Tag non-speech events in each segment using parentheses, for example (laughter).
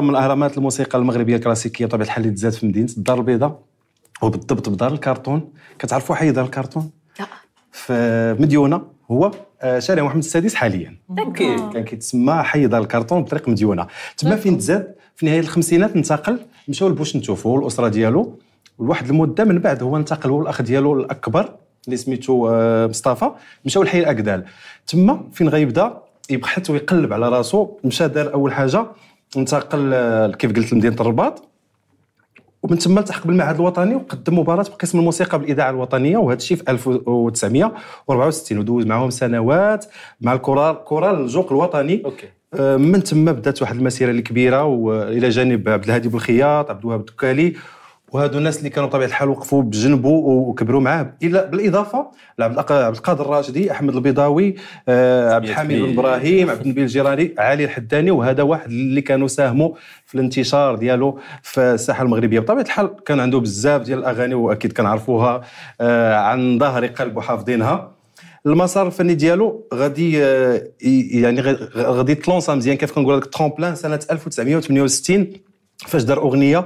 من اهرامات الموسيقى المغربيه الكلاسيكيه بطبيعه الحال اللي تزاد في مدينه الدار البيضاء وبالضبط بدار الكرتون كتعرفوا حي دار الكرتون؟ لا في مديونه هو آه، شارع محمد السادس حاليا اوكي كان كيتسمى حي دار الكرتون بطريق مديونه تما فين تزاد في نهايه الخمسينات انتقل مشاو لبوش نتوفو والاسره ديالو والواحد المده من بعد هو انتقل هو الاخ ديالو الاكبر اللي سميتو آه، مصطفى مشاو لحي الاكدال تما فين غيبدا يبحث ويقلب على راسو مشى دار اول حاجه انتقل آه، كيف قلت لمدينه الرباط ومن ثم التحق بالمعهد الوطني وقدم مباراه بقسم الموسيقى بالاذاعه الوطنيه وهذا الشيء في 1964 ودوز معهم سنوات مع الكورال كورال الجوق الوطني أوكي. آه، من ثم بدات واحد المسيره الكبيره والى جانب عبد الهادي بالخياط عبد الوهاب الدكالي وهادو الناس اللي كانوا بطبيعه الحال وقفوا بجنبه وكبروا معاه الا بالاضافه لعبد القادر الراشدي احمد البيضاوي آه، عبد الحميد بن ابراهيم عبد النبيل الجيراني علي الحداني وهذا واحد اللي كانوا ساهموا في الانتشار ديالو في الساحه المغربيه بطبيعه الحال كان عنده بزاف ديال الاغاني واكيد كنعرفوها آه، عن ظهر قلب وحافظينها المسار الفني ديالو غادي آه، يعني غادي تلونسا مزيان كيف كنقول لك ترومبلان سنه 1968 فاش دار اغنيه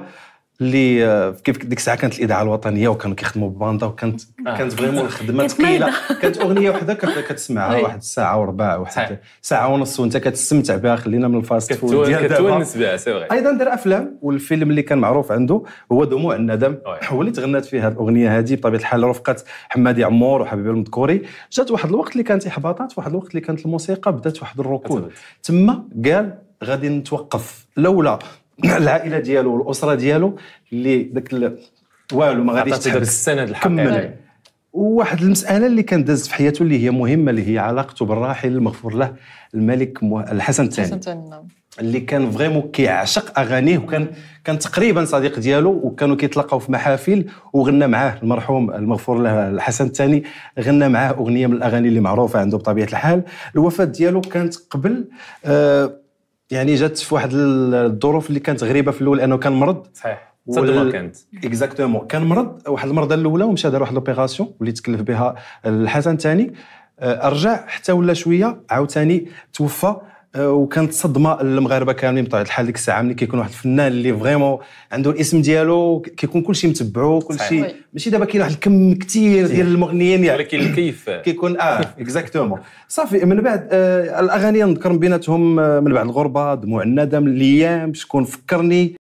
اللي آه، كيف ديك الساعه كانت الاذاعه الوطنيه وكانوا كيخدموا بباندا وكانت آه. كانت فريمون خدمه ثقيله (laughs) كانت اغنيه وحده كتسمعها واحد الساعه وربع واحد ساعه ونص وانت كتستمتع بها خلينا من الفاست فود ديال دابا كتونس بها ايضا دار افلام والفيلم اللي كان معروف عنده هو دموع الندم هو اللي تغنات فيه هذه الاغنيه هذه بطبيعه الحال رفقه حمادي عمور وحبيبه المذكوري جات واحد الوقت اللي كانت احباطات واحد الوقت اللي كانت الموسيقى بدات واحد الركود تما قال غادي نتوقف لولا (coughs) العائله ديالو والاسره ديالو اللي داك والو ما غاديش تقدر السند الحقيقي وواحد المساله اللي كان داز في حياته اللي هي مهمه اللي هي علاقته بالراحل المغفور له الملك الحسن الثاني الحسن الثاني نعم اللي كان فريمون كيعشق اغانيه وكان كان تقريبا صديق ديالو وكانوا كيتلاقاو في محافل وغنى معاه المرحوم المغفور له الحسن الثاني غنى معاه اغنيه من الاغاني اللي معروفه عنده بطبيعه الحال الوفاه ديالو كانت قبل آه يعني جات في واحد الظروف اللي كانت غريبه في الاول انه كان مرض صحيح صدمه كانت اكزاكتومون كان مرض واحد المرضى الاولى ومشى دار واحد لوبيراسيون واللي تكلف بها الحسن الثاني أه، رجع حتى ولا شويه عاوتاني توفى آه، وكانت صدمه المغاربه كاملين بطبيعه الحال ديك الساعه ملي كيكون واحد الفنان اللي فريمون عنده الاسم ديالو كيكون كلشي متبعو كلشي ماشي دابا كاين واحد الكم كثير ديال المغنيين يعني ولكن الكيف (laughs) كيكون اه اكزاكتومون صافي من بعد آه الاغاني نذكر بيناتهم آه، من بعد الغربه دموع الندم الايام شكون فكرني